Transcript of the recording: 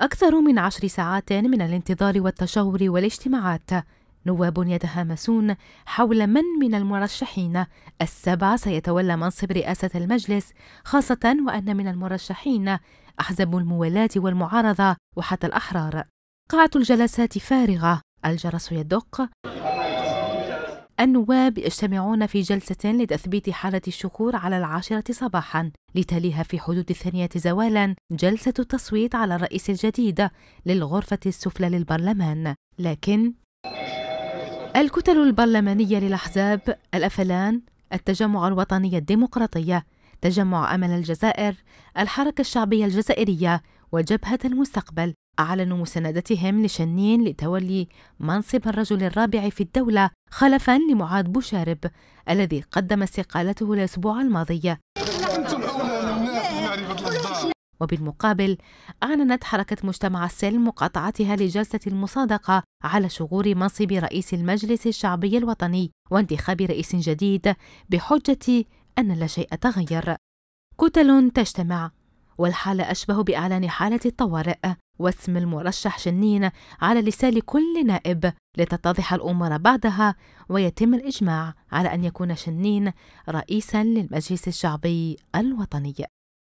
أكثر من عشر ساعات من الانتظار والتشاور والاجتماعات نواب يتهامسون حول من من المرشحين السبع سيتولى منصب رئاسة المجلس خاصة وأن من المرشحين أحزاب الموالاة والمعارضة وحتى الأحرار قاعة الجلسات فارغة الجرس يدق النواب يجتمعون في جلسة لتثبيت حالة الشكور على العاشرة صباحا لتليها في حدود الثانية زوالا جلسة التصويت على الرئيس الجديد للغرفة السفلى للبرلمان لكن الكتل البرلمانية للأحزاب الأفلان التجمع الوطني الديمقراطية تجمع أمل الجزائر الحركة الشعبية الجزائرية وجبهة المستقبل أعلنوا مساندتهم لشنين لتولي منصب الرجل الرابع في الدولة خلفا لمعاذ بوشارب الذي قدم استقالته الأسبوع الماضي وبالمقابل أعلنت حركة مجتمع السلم مقاطعتها لجلسة المصادقة على شغور منصب رئيس المجلس الشعبي الوطني وانتخاب رئيس جديد بحجة أن لا شيء تغير كتل تجتمع والحالة أشبه بإعلان حالة الطوارئ واسم المرشح شنين على لسان كل نائب لتتضح الأمور بعدها ويتم الإجماع على أن يكون شنين رئيسا للمجلس الشعبي الوطني